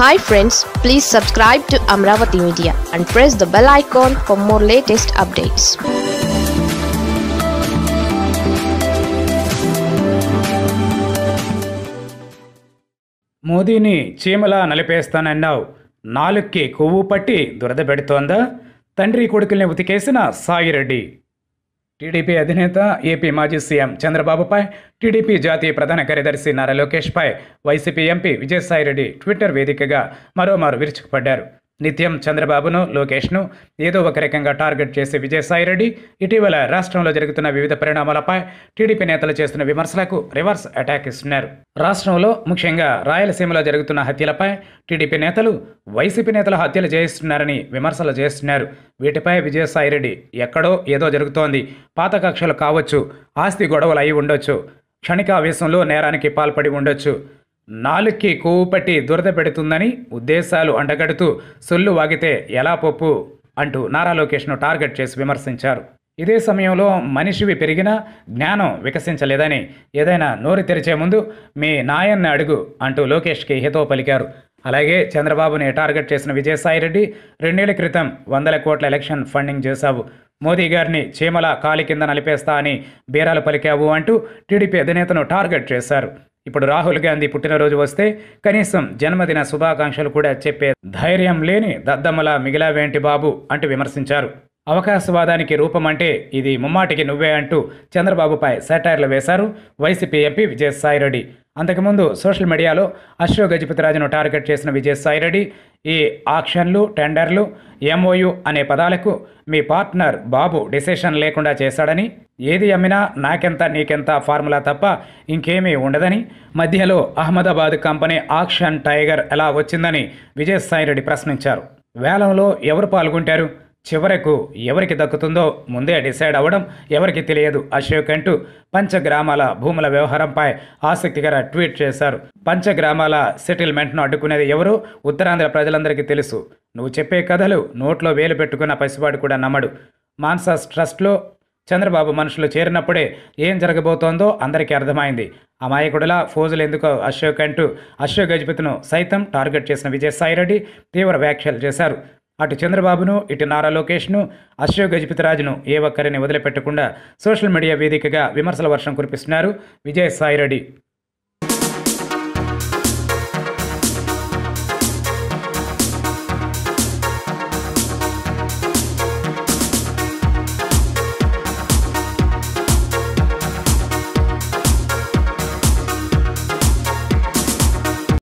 hi friends please subscribe to Amaravati media and press the bell icon for more latest updates మోదీని చీమల నలిపేస్తానన్నావు నాలుక్కి కొవ్వు పట్టి దురద పెడుతోందా తండ్రి కొడుకుల్ని ఉతికేసిన సాయిరెడ్డి టీడీపీ అధినేత ఏపీ మాజీ సీఎం చంద్రబాబుపై టీడీపీ జాతీయ ప్రధాన కార్యదర్శి నారా లోకేష్పై వైసీపీ ఎంపీ విజయసాయిరెడ్డి ట్విట్టర్ వేదికగా మరోమారు విరుచుకుపడ్డారు నిత్యం చంద్రబాబును లోకేష్ను ఏదో ఒక రకంగా టార్గెట్ చేసే విజయసాయిరెడ్డి ఇటీవల రాష్ట్రంలో జరుగుతున్న వివిధ పరిణామాలపై టీడీపీ నేతలు చేస్తున్న విమర్శలకు రివర్స్ అటాక్ ఇస్తున్నారు రాష్ట్రంలో ముఖ్యంగా రాయలసీమలో జరుగుతున్న హత్యలపై టీడీపీ నేతలు వైసీపీ నేతలు హత్యలు చేయిస్తున్నారని విమర్శలు చేస్తున్నారు వీటిపై విజయసాయిరెడ్డి ఎక్కడో ఏదో జరుగుతోంది పాత కక్షలు కావచ్చు ఆస్తి గొడవలు అయి ఉండొచ్చు క్షణికావేశంలో నేరానికి పాల్పడి ఉండొచ్చు నాలుక్కి పట్టి దురద పెడుతుందని ఉద్దేశాలు అండగడుతూ సొల్లు వాగితే ఎలా పొప్పు అంటూ నారా లోకేష్ను టార్గెట్ చేసి విమర్శించారు ఇదే సమయంలో మనిషివి పెరిగినా జ్ఞానం వికసించలేదని ఏదైనా నోరు తెరిచే ముందు మీ నాయన్ని అడుగు అంటూ లోకేష్కి హితో పలికారు అలాగే చంద్రబాబుని టార్గెట్ చేసిన విజయసాయిరెడ్డి రెండేళ్ల క్రితం వందల కోట్ల ఎలక్షన్ ఫండింగ్ చేశావు మోదీ గారిని చీమల కాలి కింద నలిపేస్తా అని బీరాలు పలికావు అంటూ టీడీపీ అధినేతను టార్గెట్ చేశారు ఇప్పుడు రాహుల్ గాంధీ పుట్టినరోజు వస్తే కనీసం జన్మదిన శుభాకాంక్షలు కూడా చెప్పే ధైర్యం లేని దద్దమ్మలా మిగిలావేంటి బాబు అంటూ విమర్శించారు అవకాశవాదానికి రూపమంటే ఇది ముమ్మాటికి నువ్వే అంటూ చంద్రబాబుపై సెటైర్లు వేశారు వైసీపీ ఎంపీ విజయసాయిరెడ్డి అంతకుముందు సోషల్ మీడియాలో గజపతి గజపతిరాజును టార్గెట్ చేసిన విజయసాయిరెడ్డి ఈ ఆక్షన్లు టెండర్లు ఎంఓయు అనే పదాలకు మీ పార్ట్నర్ బాబు డిసిషన్ లేకుండా చేశాడని ఏది అమ్మినా నాకెంత నీకెంత ఫార్ములా తప్ప ఇంకేమీ ఉండదని మధ్యలో అహ్మదాబాద్ కంపెనీ ఆక్షన్ టైగర్ ఎలా వచ్చిందని విజయసాయిరెడ్డి ప్రశ్నించారు వేలంలో ఎవరు పాల్గొంటారు చివరకు ఎవరికి దక్కుతుందో ముందే డిసైడ్ అవ్వడం ఎవరికి తెలియదు అశోక్ అంటూ పంచగ్రామాల భూముల వ్యవహారంపై ఆసక్తికర ట్వీట్ చేశారు పంచగ్రామాల సెటిల్మెంట్ను అడ్డుకునేది ఎవరు ఉత్తరాంధ్ర ప్రజలందరికీ తెలుసు నువ్వు చెప్పే కథలు నోట్లో వేలు పెట్టుకున్న పసివాడు కూడా నమ్మడు మాన్సాస్ ట్రస్ట్లో చంద్రబాబు మనుషులు చేరినప్పుడే ఏం జరగబోతోందో అందరికీ అర్థమైంది అమాయకుడిలా ఫోజులు ఎందుకో అశోక్ అంటూ అశోక్ గజపతిను సైతం టార్గెట్ చేసిన విజయసాయిరెడ్డి తీవ్ర వ్యాఖ్యలు చేశారు అటు చంద్రబాబును ఇటు నారా లోకేష్ను అశోక్ గజపతిరాజును ఏ ఒక్కరిని వదిలిపెట్టకుండా సోషల్ మీడియా వేదికగా విమర్శల వర్షం కురిపిస్తున్నారు విజయసాయిరెడ్డి